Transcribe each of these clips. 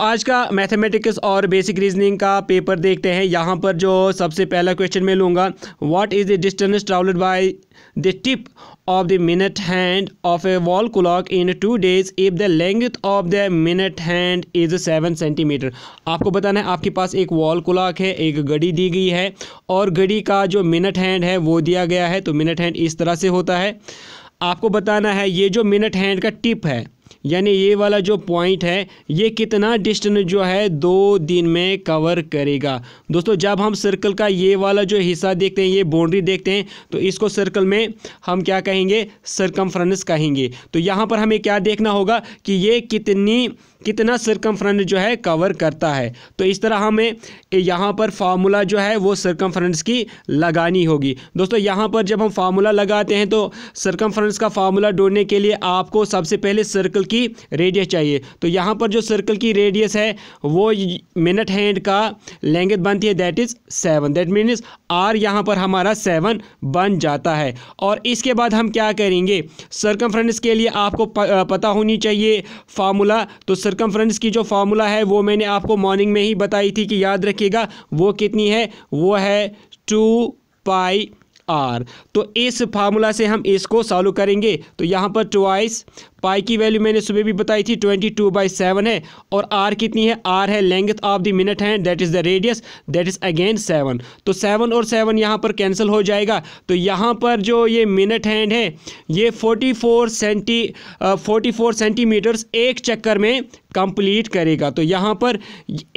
आज का मैथमेटिक्स और बेसिक रीजनिंग का पेपर देखते हैं यहाँ पर जो सबसे पहला क्वेश्चन मैं लूँगा what is the distance travelled by the tip of the minute hand of a wall clock in two days if the length of the minute hand is seven centimetre आपको बताना है आपके पास एक वॉल क्लॉक है एक घड़ी दी गई है और घड़ी का जो मिनट हैंड है वो दिया गया है तो मिनट हैंड इस तरह से होता है आपको बताना है ये जो मिनट हैंड का टिप है यानी ये वाला जो पॉइंट है ये कितना डिस्टेंस जो है दो दिन में कवर करेगा दोस्तों जब हम सर्कल का ये वाला जो हिस्सा देखते हैं ये बाउंड्री देखते हैं तो इसको सर्कल में हम क्या कहेंगे सरकमफ्रेंस कहेंगे तो यहाँ पर हमें क्या देखना होगा कि ये कितनी कितना सरकम जो है कवर करता है तो इस तरह हमें यहाँ पर फार्मूला जो है वो सरकम की लगानी होगी दोस्तों यहाँ पर जब हम फार्मूला लगाते हैं तो सरकम का फार्मूला ढूंढने के लिए आपको सबसे पहले सर्कल की रेडियस चाहिए तो यहाँ पर जो सर्कल की रेडियस है वो मिनट हैंड का लेंगथ बनती है that is seven that means R यहाँ पर हमारा सेवन बन जाता है और इसके बाद हम क्या करेंगे सरकम के लिए आपको पता होनी चाहिए फार्मूला तो सर सरकमफ्रेंस की जो फार्मूला है वो मैंने आपको मॉर्निंग में ही बताई थी कि याद रखिएगा वो कितनी है वो है टू पाई आर तो इस फार्मूला से हम इसको सॉल्व करेंगे तो यहाँ पर ट्वाइस पाई की वैल्यू मैंने सुबह भी बताई थी ट्वेंटी टू बाई सेवन है और आर कितनी है आर है लेंथ ऑफ द मिनट है that is the radius that is again seven तो सेवन और सेवन यहाँ पर कैंसिल हो जाएगा तो यहाँ पर जो ये मिनट हैंड है ये forty four centi forty four centimetres एक चक्कर में कंप्लीट करेगा तो यहाँ पर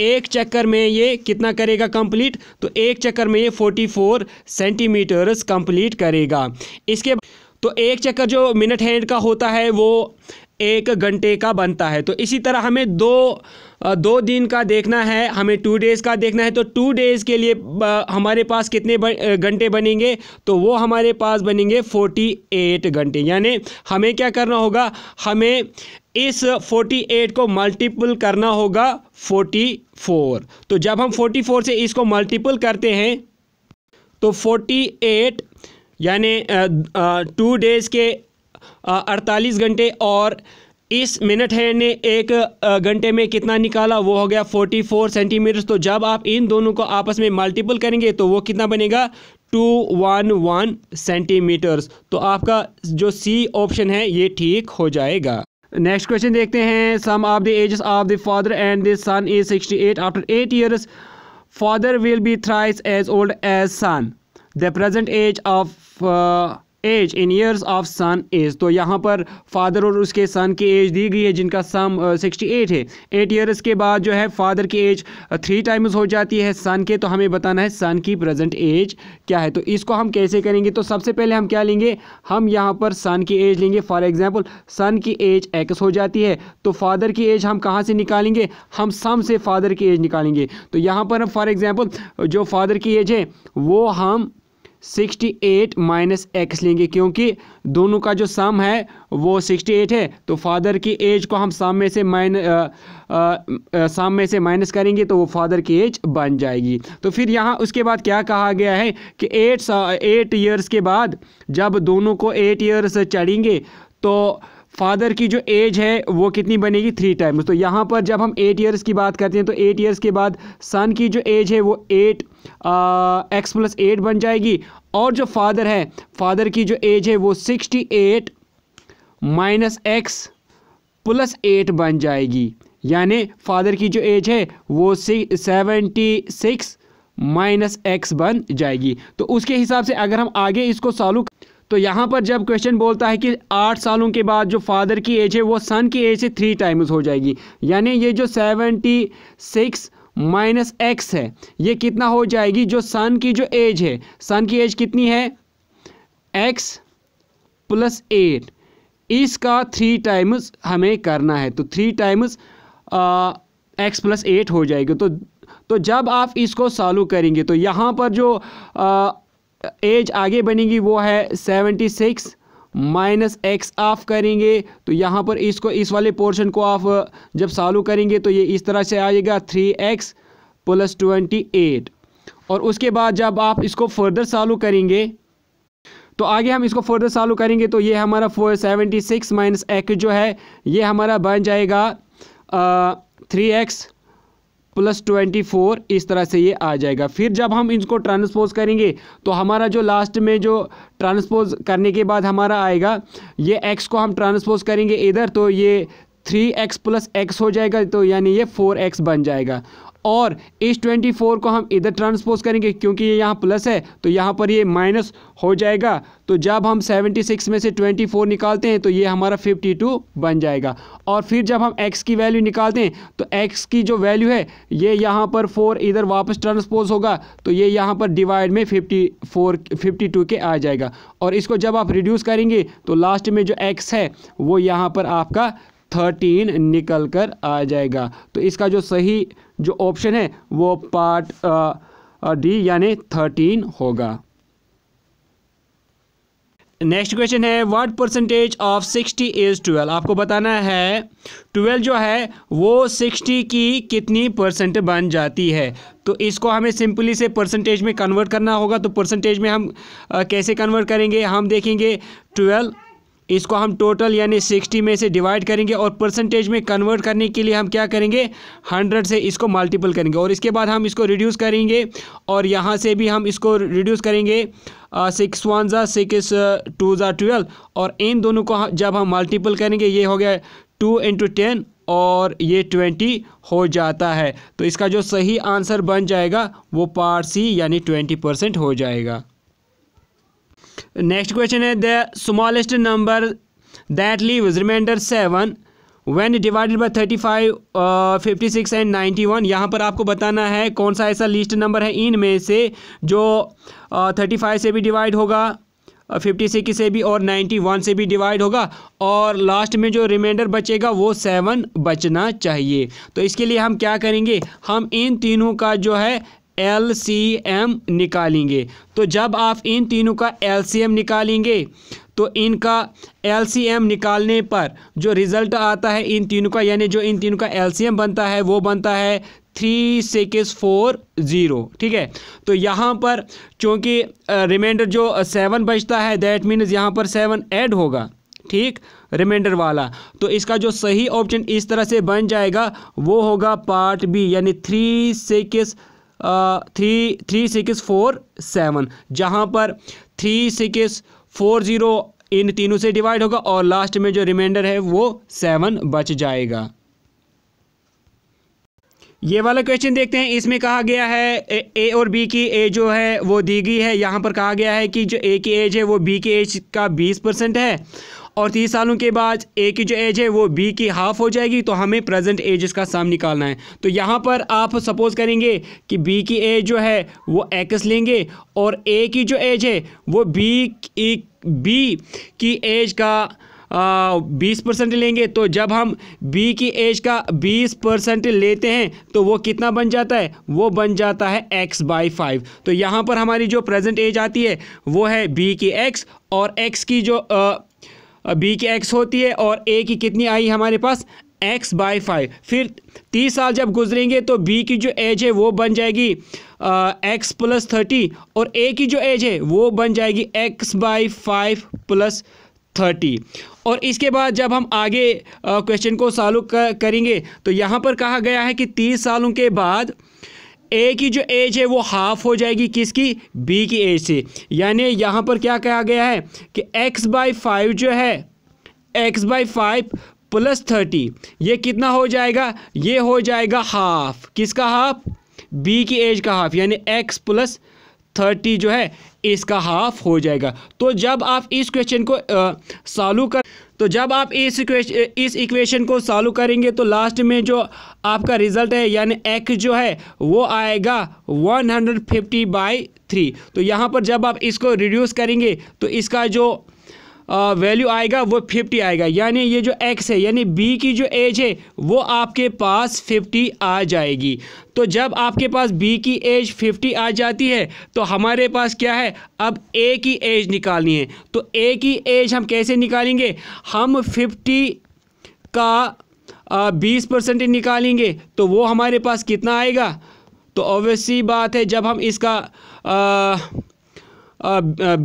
एक चक्कर में ये कितना करेगा कंप्लीट तो एक चक्कर में ये 44 सेंटीमीटर्स कंप्लीट करेगा इसके तो एक चक्कर जो मिनट हैंड का होता है वो एक घंटे का बनता है तो इसी तरह हमें दो दो दिन का देखना है हमें टू डेज़ का देखना है तो टू डेज़ के लिए हमारे पास कितने घंटे बनेंगे तो वो हमारे पास बनेंगे फोर्टी एट घंटे यानी हमें क्या करना होगा हमें इस 48 को मल्टीपल करना होगा 44 तो जब हम 44 से इसको मल्टीपल करते हैं तो 48 यानी टू डेज़ के अड़तालीस घंटे और इस मिनट हैंड ने एक घंटे में कितना निकाला वो हो गया 44 सेंटीमीटर तो जब आप इन दोनों को आपस में मल्टीपल करेंगे तो वो कितना बनेगा टू वन वन सेंटीमीटर्स तो आपका जो सी ऑप्शन है ये ठीक हो जाएगा नेक्स्ट क्वेश्चन देखते हैं sum of the ages of the father and the son is 68 after eight years father will be thrice as old as son the present age of age in years of son age तो यहाँ पर father और उसके सन की as the गई है जिनका some sixty eight है एट ईयर्स के बाद जो है फादर की एज थ्री टाइम्स हो जाती है सन के तो हमें बताना है सन की प्रेजेंट एज क्या है तो इसको हम कैसे करेंगे तो सबसे पहले हम क्या लेंगे हम यहाँ पर सन की एज लेंगे फॉर एग्जाम्पल सन की एज एक्स हो जाती है तो फादर की एज हम कहाँ से निकालेंगे हम सम से फादर की एज निकालेंगे तो यहाँ पर हम फॉर एग्जाम्पल जो फादर की एज है वो हम सिक्सटी एट माइनस एक्स लेंगे क्योंकि दोनों का जो सम है वो सिक्सटी एट है तो फादर की एज को हम साम में से माइन साम में से माइनस करेंगे तो वो फादर की एज बन जाएगी तो फिर यहाँ उसके बाद क्या कहा गया है कि एट एट ईयर्स के बाद जब दोनों को एट ईयर्स चढ़ेंगे तो फादर की जो एज है वो कितनी बनेगी थ्री टाइम्स तो यहाँ पर जब हम एट ईयर्स की बात करते हैं तो एट ईयर्स के बाद सन की जो एज है वो एट एक्स प्लस एट बन जाएगी और जो फादर है फादर की जो एज है वो sixty eight minus x plus eight बन जाएगी यानी फादर की जो एज है वो सेवेंटी सिक्स माइनस एक्स बन जाएगी तो उसके हिसाब से अगर हम आगे इसको सॉल्व तो यहाँ पर जब क्वेश्चन बोलता है कि आठ सालों के बाद जो फादर की एज है वो सन की एज से थ्री टाइम्स हो जाएगी यानी ये जो सेवेंटी सिक्स माइनस एक्स है ये कितना हो जाएगी जो सन की जो एज है सन की एज कितनी है एक्स प्लस एट इसका थ्री टाइम्स हमें करना है तो three times x plus eight हो जाएगी तो तो जब आप इसको सालू करेंगे तो यहाँ पर जो आ, एज आगे बनेगी वो है seventy six minus x off करेंगे तो यहाँ पर इसको इस वाले पोर्शन को आप जब सॉल्व करेंगे तो ये इस तरह से आएगा three x plus twenty eight और उसके बाद जब आप इसको फर्दर सॉल्व करेंगे तो आगे हम इसको फर्दर सॉल्व करेंगे तो ये हमारा फो सेवेंटी सिक्स माइनस एक्स जो है ये हमारा बन जाएगा three x plus twenty four इस तरह से ये आ जाएगा फिर जब हम इनको ट्रांसपोज करेंगे तो हमारा जो लास्ट में जो ट्रांसपोज करने के बाद हमारा आएगा ये एक्स को हम ट्रांसपोज करेंगे इधर तो ये थ्री एक्स प्लस एक्स हो जाएगा तो यानी ये फोर एक्स बन जाएगा और इस 24 को हम इधर ट्रांसपोज करेंगे क्योंकि ये यहाँ प्लस है तो यहाँ पर ये माइनस हो जाएगा तो जब हम 76 में से 24 निकालते हैं तो ये हमारा 52 बन जाएगा और फिर जब हम x की वैल्यू निकालते हैं तो x की जो वैल्यू है ये यहाँ पर 4 इधर वापस ट्रांसपोज होगा तो ये यहाँ पर डिवाइड में 54 52 के आ जाएगा और इसको जब आप रिड्यूस करेंगे तो लास्ट में जो एक्स है वो यहाँ पर आपका थर्टीन निकल कर आ जाएगा तो इसका जो सही जो ऑप्शन है वो पार्ट डी यानी थर्टीन होगा नेक्स्ट क्वेश्चन है what percentage of sixty is twelve आपको बताना है ट्वेल्व जो है वो सिक्सटी की कितनी परसेंट बन जाती है तो इसको हमें सिंपली से परसेंटेज में कन्वर्ट करना होगा तो परसेंटेज में हम आ, कैसे कन्वर्ट करेंगे हम देखेंगे ट्वेल्व इसको हम टोटल यानी सिक्सटी में से डिवाइड करेंगे और परसेंटेज में कन्वर्ट करने के लिए हम क्या करेंगे हंड्रेड से इसको मल्टीपल करेंगे और इसके बाद हम इसको रिड्यूस करेंगे और यहाँ से भी हम इसको रिड्यूस करेंगे सिक्स वन ज़ा सिक्स टू ज़ा ट्वेल्व और इन दोनों को जब हम मल्टीपल करेंगे ये हो गया टू इंटू टेन और ये ट्वेंटी हो जाता है तो इसका जो सही आंसर बन जाएगा वो पार्ट सी यानी ट्वेंटी परसेंट हो जाएगा नेक्स्ट क्वेश्चन है the smallest number that leave remainder seven when divided by thirty five fifty six and ninety one यहाँ पर आपको बताना है कौन सा ऐसा लिस्ट नंबर है इन में से जो थर्टी uh, फाइव से भी डिवाइड होगा फिफ्टी uh, सिक्स से भी और नाइन्टी वन से भी डिवाइड होगा और लास्ट में जो रिमाइंडर बचेगा वो सेवन बचना चाहिए तो इसके लिए हम क्या करेंगे हम इन तीनों का जो है एल सी एम निकालेंगे तो जब आप इन तीनों का एल सी एम निकालेंगे तो इनका एल सी एम निकालने पर जो रिज़ल्ट आता है इन तीनों का यानी जो इन तीनों का एल सी एम बनता है वो बनता है थ्री सिक्स फोर ज़ीरो ठीक है तो यहाँ पर चूँकि रिमाइंडर जो सेवन बचता है दैट मीन्स यहाँ पर सेवन ऐड होगा ठीक रिमाइंडर वाला तो इसका जो सही ऑप्शन इस तरह से बन जाएगा वो होगा पार्ट बी यानी three six three three six four seven जहाँ पर थ्री सिक्स फोर ज़ीरो इन तीनों से डिवाइड होगा और लास्ट में जो रिमाइंडर है वो सेवन बच जाएगा ये वाला क्वेश्चन देखते हैं इसमें कहा गया है ए, ए और बी की एज जो है वो दी गई है यहाँ पर कहा गया है कि जो ए की एज है वो बी की एज का बीस परसेंट है और तीस सालों के बाद ए की जो एज है वो बी की हाफ हो जाएगी तो हमें प्रेजेंट एज इसका साम निकालना है तो यहाँ पर आप सपोज करेंगे कि बी की एज जो है वो एक्स लेंगे और ए की जो एज है वो बी बी की एज का बीस परसेंट लेंगे तो जब हम बी की एज का बीस परसेंट लेते हैं तो वो कितना बन जाता है वो बन जाता है एक्स बाई फाइव तो यहाँ पर हमारी जो प्रेजेंट एज आती है वो है बी की एक्स और एक्स की जो आ, बी की एक्स होती है और ए की कितनी आई हमारे पास एक्स बाई फाइव फिर तीस साल जब गुजरेंगे तो बी की जो एज है वो बन जाएगी एक्स प्लस थर्टी और ए की जो एज है वो बन जाएगी x by five plus thirty और इसके बाद जब हम आगे क्वेश्चन को सॉल्व करेंगे तो यहाँ पर कहा गया है कि तीस सालों के बाद ए की जो एज है वो हाफ हो जाएगी किसकी बी की एज से यानी यहाँ पर क्या कहा गया है कि एक्स बाई फाइव जो है x by five plus thirty ये कितना हो जाएगा ये हो जाएगा हाफ किसका हाफ बी की एज का हाफ यानी एक्स प्लस थर्टी जो है इसका हाफ हो जाएगा तो जब आप इस क्वेश्चन को सॉल्व कर तो जब आप इस इस इक्वेशन को सॉल्व करेंगे तो लास्ट में जो आपका रिजल्ट है यानी एक्स जो है वो आएगा 150 हंड्रेड फिफ्टी बाई थ्री तो यहाँ पर जब आप इसको रिड्यूस करेंगे तो इसका जो वैल्यू आएगा वो फिफ्टी आएगा यानी ये जो एक्स है यानी बी की जो एज है वो आपके पास फिफ्टी आ जाएगी तो जब आपके पास बी की एज 50 आ जाती है तो हमारे पास क्या है अब ए की एज निकालनी है तो ए की एज हम कैसे निकालेंगे हम 50 का बीस परसेंट निकालेंगे तो वो हमारे पास कितना आएगा तो ऑब्वियसली बात है जब हम इसका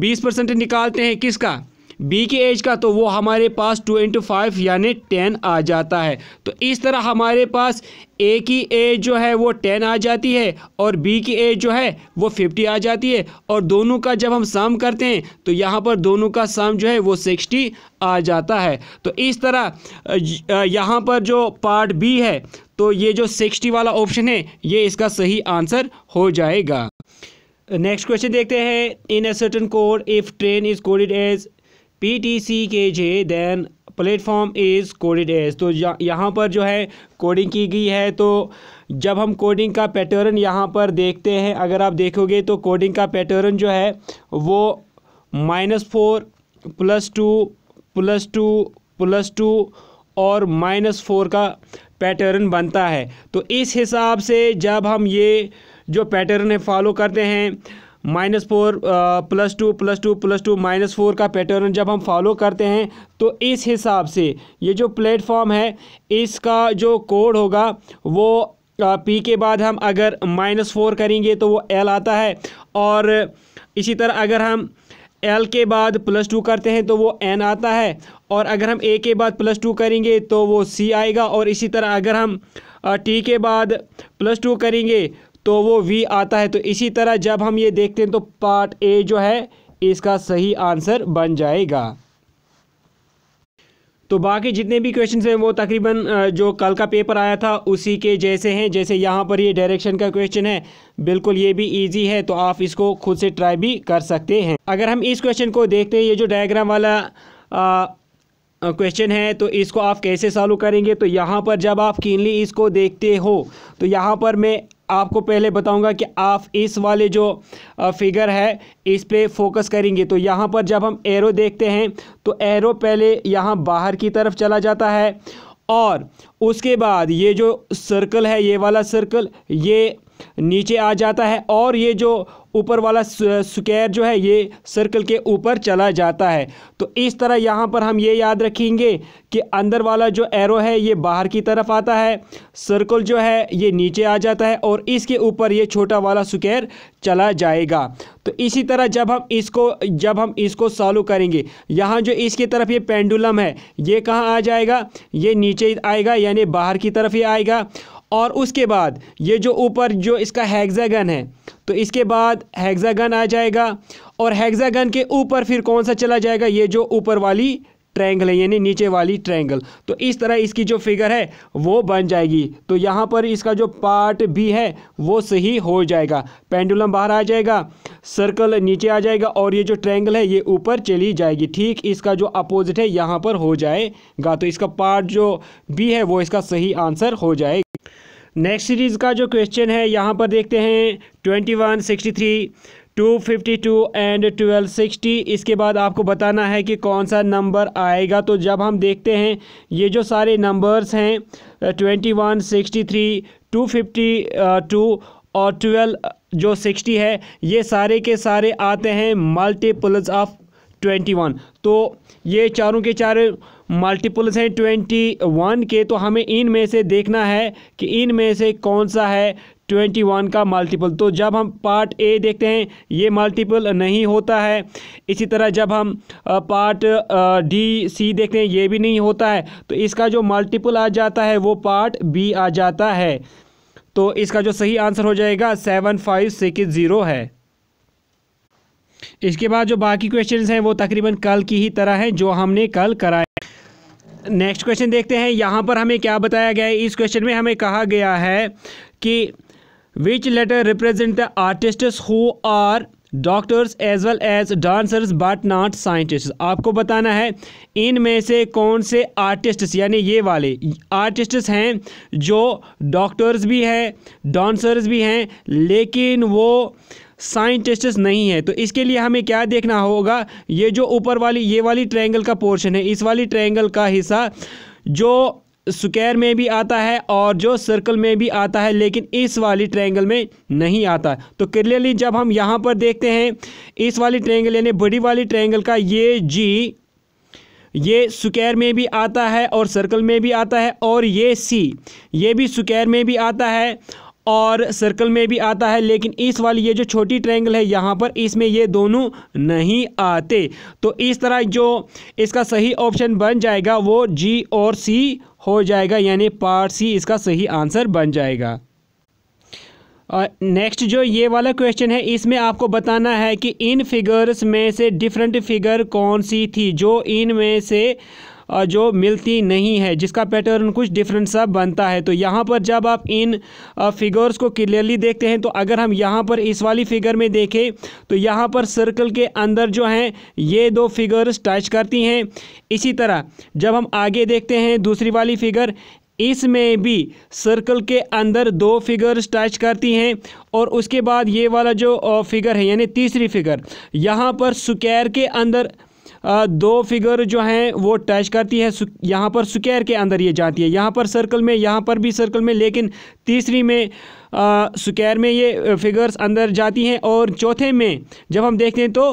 बीस परसेंट निकालते हैं किसका बी के एज का तो वो हमारे पास टू इंटू फाइव यानी टेन आ जाता है तो इस तरह हमारे पास ए की एज जो है वो टेन आ जाती है और बी की एज जो है वो फिफ्टी आ जाती है और दोनों का जब हम सम करते हैं तो यहाँ पर दोनों का सम जो है वो सिक्सटी आ जाता है तो इस तरह यहाँ पर जो पार्ट बी है तो ये जो सिक्सटी वाला ऑप्शन है ये इसका सही आंसर हो जाएगा नेक्स्ट क्वेश्चन देखते हैं in a certain code if train is coded as P T C K J then platform is coded as तो यहाँ पर जो है कोडिंग की गई है तो जब हम कोडिंग का पैटर्न यहाँ पर देखते हैं अगर आप देखोगे तो कोडिंग का पैटर्न जो है वो minus four plus two plus two plus two और माइनस फोर का पैटर्न बनता है तो इस हिसाब से जब हम ये जो पैटर्न है फॉलो करते हैं minus four plus two plus two plus two minus four का पैटर्न जब हम फॉलो करते हैं तो इस हिसाब से ये जो प्लेटफॉर्म है इसका जो कोड होगा वो पी के बाद हम अगर माइनस फोर करेंगे तो वो एल आता है और इसी तरह अगर हम एल के बाद प्लस टू करते हैं तो वो एन आता है और अगर हम ए के बाद प्लस टू करेंगे तो वो सी आएगा और इसी तरह अगर हम टी के बाद प्लस टू करेंगे तो वो वी आता है तो इसी तरह जब हम ये देखते हैं तो पार्ट ए जो है इसका सही आंसर बन जाएगा तो बाकी जितने भी क्वेश्चन हैं वो तकरीबन जो कल का पेपर आया था उसी के जैसे हैं जैसे यहाँ पर ये डायरेक्शन का क्वेश्चन है बिल्कुल ये भी इजी है तो आप इसको खुद से ट्राई भी कर सकते हैं अगर हम इस क्वेश्चन को देखते हैं ये जो डायग्राम वाला आ, क्वेश्चन है तो इसको आप कैसे सॉल्व करेंगे तो यहाँ पर जब आप कीनली इसको देखते हो तो यहाँ पर मैं आपको पहले बताऊंगा कि आप इस वाले जो फिगर है इस पे फोकस करेंगे तो यहाँ पर जब हम एरो देखते हैं तो एरो पहले यहाँ बाहर की तरफ चला जाता है और उसके बाद ये जो सर्कल है ये वाला सर्कल ये नीचे आ जाता है और ये जो ऊपर वाला स्क्वायर जो है ये सर्कल के ऊपर चला जाता है तो इस तरह यहाँ पर हम ये याद रखेंगे कि अंदर वाला जो एरो है ये बाहर की तरफ आता है सर्कल जो है ये नीचे आ जाता है और इसके ऊपर ये छोटा वाला स्क्वायर चला जाएगा तो इसी तरह जब हम इसको जब हम इसको सॉल्व करेंगे यहाँ जो इसकी तरफ ये पेंडुलम है ये कहाँ आ जाएगा ये नीचे आएगा यानी बाहर की तरफ ये आएगा और उसके बाद ये जो ऊपर जो इसका हैग्जागन है तो इसके बाद हैग्जागन आ जाएगा और हैग्जागन के ऊपर फिर कौन सा चला जाएगा ये जो ऊपर वाली ट्रैंगल है यानी नीचे वाली ट्रैंगल तो इस तरह इसकी जो फिगर है वो बन जाएगी तो यहाँ पर इसका जो पार्ट भी है वो सही हो जाएगा पेंडुलम बाहर आ जाएगा सर्कल नीचे आ जाएगा और ये जो ट्रैंगल है ये ऊपर चली जाएगी ठीक इसका जो अपोजिट है यहाँ पर हो जाएगा तो इसका पार्ट जो भी है वो इसका सही आंसर हो जाएगा नेक्स्ट सीरीज़ का जो क्वेश्चन है यहाँ पर देखते हैं twenty one sixty three two fifty two and twelve sixty इसके बाद आपको बताना है कि कौन सा नंबर आएगा तो जब हम देखते हैं ये जो सारे नंबर्स हैं twenty one sixty three two fifty two और ट्वेल्व जो सिक्सटी है ये सारे के सारे आते हैं मल्टीपल्स ऑफ ट्वेंटी वन तो ये चारों के चार मल्टीपल्स हैं ट्वेंटी वन के तो हमें इन में से देखना है कि इन में से कौन सा है ट्वेंटी वन का मल्टीपल तो जब हम पार्ट ए देखते हैं ये मल्टीपल नहीं होता है इसी तरह जब हम पार्ट डी सी देखते हैं ये भी नहीं होता है तो इसका जो मल्टीपल आ जाता है वो पार्ट बी आ जाता है तो इसका जो सही आंसर हो जाएगा सेवन फाइव सिक्स ज़ीरो है इसके बाद जो बाकी क्वेश्चंस हैं वो तकरीबन कल की ही तरह हैं जो हमने कल कराए नेक्स्ट क्वेश्चन देखते हैं यहाँ पर हमें क्या बताया गया है इस क्वेश्चन में हमें कहा गया है कि which letter represent the artist who are doctors as well as dancers but not scientist आपको बताना है इन में से कौन से आर्टिस्ट्स यानी ये वाले आर्टिस्ट्स हैं जो डॉक्टर्स भी हैं डांसर्स भी हैं लेकिन वो साइंटिस्टस नहीं है तो इसके लिए हमें क्या देखना होगा ये जो ऊपर वाली ये वाली ट्रायंगल का पोर्शन है इस वाली ट्रायंगल का हिस्सा जो स्क्वायर में भी आता है और जो सर्कल में भी आता है लेकिन इस वाली ट्रायंगल में नहीं आता तो क्लियरली जब हम यहाँ पर देखते हैं इस वाली ट्रायंगल यानी बड़ी वाली ट्रायंगल का ये जी ये स्क्वायर में भी आता है और सर्कल में भी आता है और ये सी ये भी स्क्वायर में भी आता है और सर्कल में भी आता है लेकिन इस वाली ये जो छोटी ट्रायंगल है यहाँ पर इसमें ये दोनों नहीं आते तो इस तरह जो इसका सही ऑप्शन बन जाएगा वो जी और सी हो जाएगा यानी पार्ट सी इसका सही आंसर बन जाएगा नेक्स्ट जो ये वाला क्वेश्चन है इसमें आपको बताना है कि इन फिगर्स में से डिफरेंट फिगर कौन सी थी जो इन में से जो मिलती नहीं है जिसका पैटर्न कुछ डिफरेंट सा बनता है तो यहाँ पर जब आप इन फिगर्स को क्लियरली देखते हैं तो अगर हम यहाँ पर इस वाली फिगर में देखें तो यहाँ पर सर्कल के अंदर जो हैं ये दो फिगर्स टच करती हैं इसी तरह जब हम आगे देखते हैं दूसरी वाली फिगर इसमें भी सर्कल के अंदर दो फिगर्स टच करती हैं और उसके बाद ये वाला जो फिगर है यानी तीसरी फिगर यहाँ पर स्क्वायर के अंदर दो फिगर जो हैं वो टच करती है यहाँ पर स्क्वायर के अंदर ये जाती है यहाँ पर सर्कल में यहाँ पर भी सर्कल में लेकिन तीसरी में स्क्वायर में ये फिगर्स अंदर जाती हैं और चौथे में जब हम देखते हैं तो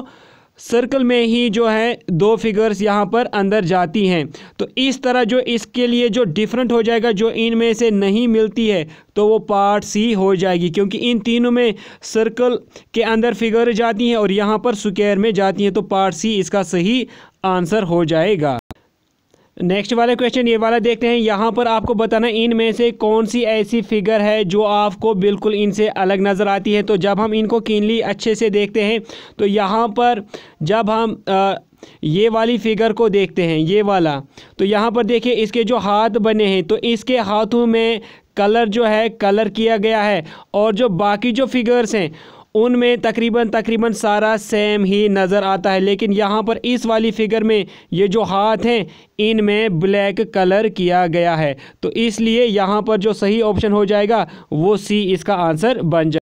सर्कल में ही जो है दो फिगर्स यहाँ पर अंदर जाती हैं तो इस तरह जो इसके लिए जो डिफरेंट हो जाएगा जो इनमें से नहीं मिलती है तो वो पार्ट सी हो जाएगी क्योंकि इन तीनों में सर्कल के अंदर फिगर जाती हैं और यहाँ पर स्क्वायर में जाती हैं तो पार्ट सी इसका सही आंसर हो जाएगा नेक्स्ट वाला क्वेश्चन ये वाला देखते हैं यहाँ पर आपको बताना इनमें से कौन सी ऐसी फिगर है जो आपको बिल्कुल इनसे अलग नज़र आती है तो जब हम इनको किनली अच्छे से देखते हैं तो यहाँ पर जब हम आ, ये वाली फिगर को देखते हैं ये वाला तो यहाँ पर देखिए इसके जो हाथ बने हैं तो इसके हाथों में कलर जो है कलर किया गया है और जो बाकी जो फिगर्स हैं उनमें तकरीबन तकरीबन सारा सेम ही नज़र आता है लेकिन यहाँ पर इस वाली फिगर में ये जो हाथ हैं इनमें ब्लैक कलर किया गया है तो इसलिए यहाँ पर जो सही ऑप्शन हो जाएगा वो सी इसका आंसर बन जाए